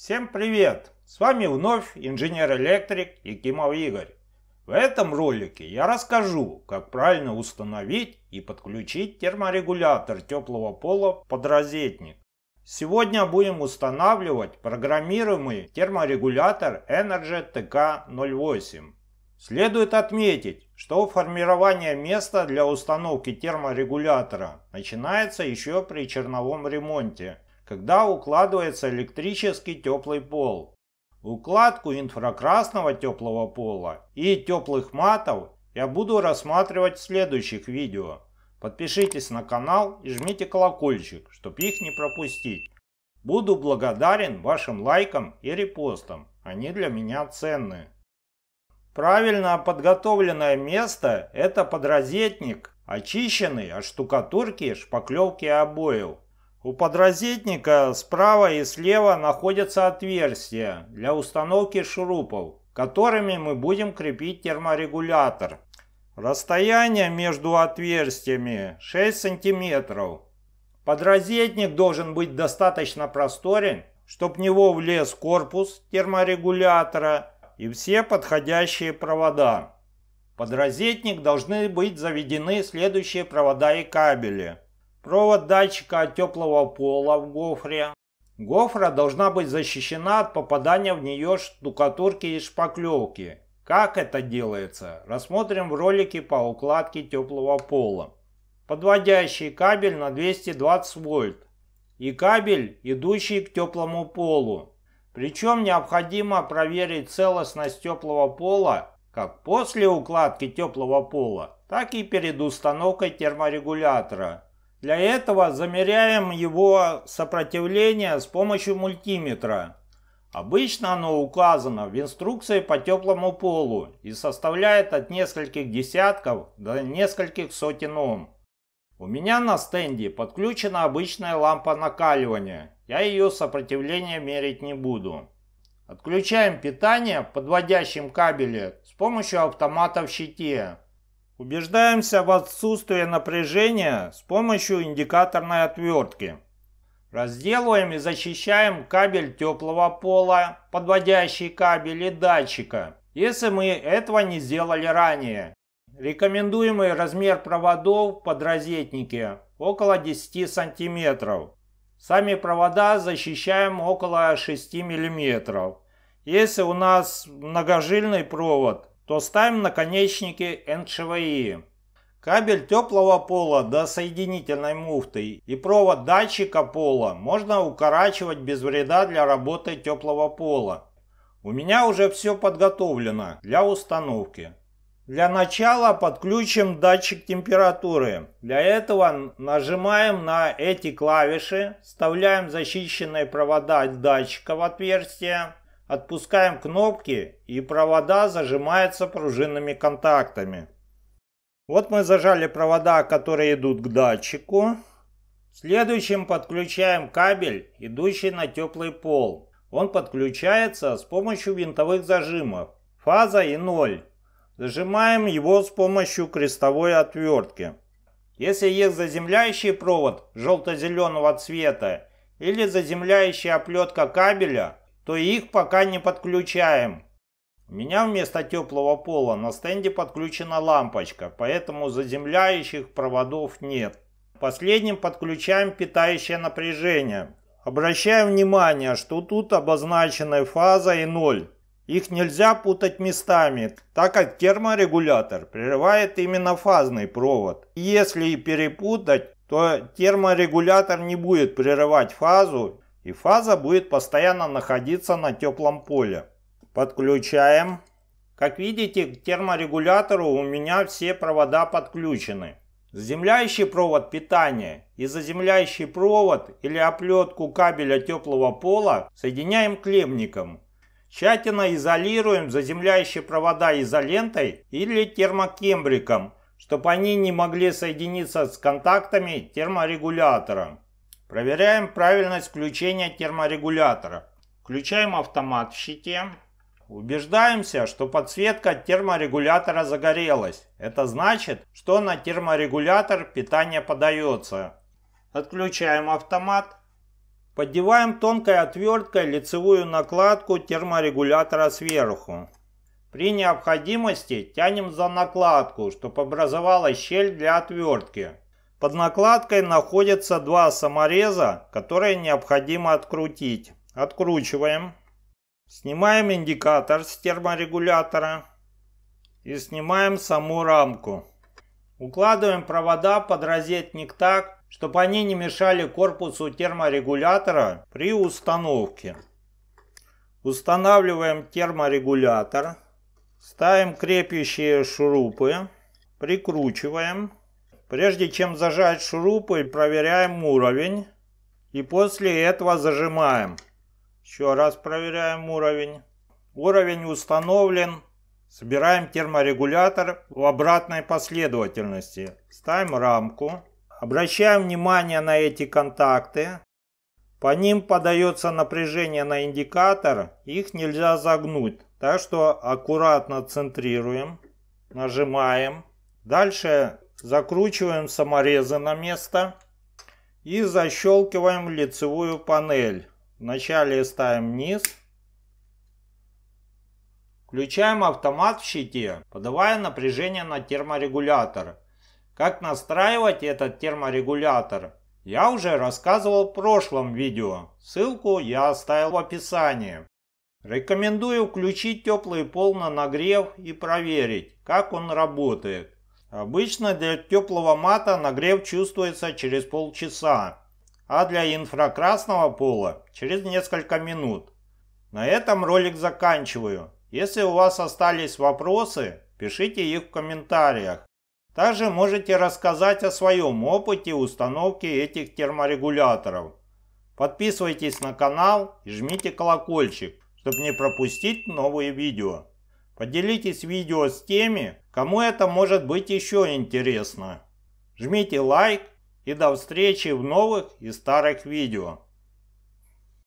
Всем привет! С вами вновь инженер-электрик Якимов Игорь. В этом ролике я расскажу, как правильно установить и подключить терморегулятор теплого пола под розетник. Сегодня будем устанавливать программируемый терморегулятор Energy TK08. Следует отметить, что формирование места для установки терморегулятора начинается еще при черновом ремонте – когда укладывается электрический теплый пол. Укладку инфракрасного теплого пола и теплых матов я буду рассматривать в следующих видео. Подпишитесь на канал и жмите колокольчик, чтобы их не пропустить. Буду благодарен вашим лайкам и репостам, они для меня ценны. Правильно подготовленное место – это подрозетник, очищенный от штукатурки, шпаклевки и обоев. У подрозетника справа и слева находятся отверстия для установки шурупов, которыми мы будем крепить терморегулятор. Расстояние между отверстиями 6 сантиметров. Подрозетник должен быть достаточно просторен, чтобы в него влез корпус терморегулятора и все подходящие провода. Под розетник должны быть заведены следующие провода и кабели. Провод датчика от теплого пола в гофре. Гофра должна быть защищена от попадания в нее штукатурки и шпаклевки. Как это делается, рассмотрим в ролике по укладке теплого пола. Подводящий кабель на 220 вольт и кабель, идущий к теплому полу. Причем необходимо проверить целостность теплого пола как после укладки теплого пола, так и перед установкой терморегулятора для этого замеряем его сопротивление с помощью мультиметра. Обычно оно указано в инструкции по теплому полу и составляет от нескольких десятков до нескольких сотен Ом. У меня на стенде подключена обычная лампа накаливания. Я ее сопротивление мерить не буду. Отключаем питание подводящим кабеле с помощью автомата в щите. Убеждаемся в отсутствии напряжения с помощью индикаторной отвертки. Разделываем и защищаем кабель теплого пола, подводящий кабель и датчика, если мы этого не сделали ранее. Рекомендуемый размер проводов под розетники около 10 сантиметров. Сами провода защищаем около 6 миллиметров. Если у нас многожильный провод, то ставим наконечники НШВИ. Кабель теплого пола до соединительной муфты и провод датчика пола можно укорачивать без вреда для работы теплого пола. У меня уже все подготовлено для установки. Для начала подключим датчик температуры. Для этого нажимаем на эти клавиши, вставляем защищенные провода датчика в отверстие Отпускаем кнопки, и провода зажимаются пружинными контактами. Вот мы зажали провода, которые идут к датчику. Следующим подключаем кабель, идущий на теплый пол. Он подключается с помощью винтовых зажимов. Фаза и ноль. Зажимаем его с помощью крестовой отвертки. Если есть заземляющий провод желто-зеленого цвета или заземляющая оплетка кабеля, то их пока не подключаем. У меня вместо теплого пола на стенде подключена лампочка, поэтому заземляющих проводов нет. Последним подключаем питающее напряжение. Обращаю внимание, что тут обозначены фаза и ноль. Их нельзя путать местами, так как терморегулятор прерывает именно фазный провод. Если и перепутать, то терморегулятор не будет прерывать фазу и фаза будет постоянно находиться на теплом поле. Подключаем. Как видите, к терморегулятору у меня все провода подключены. Заземляющий провод питания и заземляющий провод или оплетку кабеля теплого пола соединяем клемником. Тщательно изолируем заземляющие провода изолентой или термокембриком, чтобы они не могли соединиться с контактами терморегулятора. Проверяем правильность включения терморегулятора. Включаем автомат в щите. Убеждаемся, что подсветка терморегулятора загорелась. Это значит, что на терморегулятор питание подается. Отключаем автомат. Поддеваем тонкой отверткой лицевую накладку терморегулятора сверху. При необходимости тянем за накладку, чтобы образовалась щель для отвертки. Под накладкой находятся два самореза, которые необходимо открутить. Откручиваем. Снимаем индикатор с терморегулятора и снимаем саму рамку. Укладываем провода под розетник так, чтобы они не мешали корпусу терморегулятора при установке. Устанавливаем терморегулятор, ставим крепящие шурупы, прикручиваем Прежде чем зажать шурупы, проверяем уровень. И после этого зажимаем. Еще раз проверяем уровень. Уровень установлен. Собираем терморегулятор в обратной последовательности. Ставим рамку. Обращаем внимание на эти контакты. По ним подается напряжение на индикатор. Их нельзя загнуть. Так что аккуратно центрируем. Нажимаем. Дальше Закручиваем саморезы на место и защелкиваем лицевую панель. Вначале ставим низ. Включаем автомат в щите, подавая напряжение на терморегулятор. Как настраивать этот терморегулятор, я уже рассказывал в прошлом видео. Ссылку я оставил в описании. Рекомендую включить теплый пол на нагрев и проверить, как он работает. Обычно для теплого мата нагрев чувствуется через полчаса, а для инфракрасного пола через несколько минут. На этом ролик заканчиваю. Если у вас остались вопросы, пишите их в комментариях. Также можете рассказать о своем опыте установки этих терморегуляторов. Подписывайтесь на канал и жмите колокольчик, чтобы не пропустить новые видео. Поделитесь видео с теми, кому это может быть еще интересно. Жмите лайк и до встречи в новых и старых видео.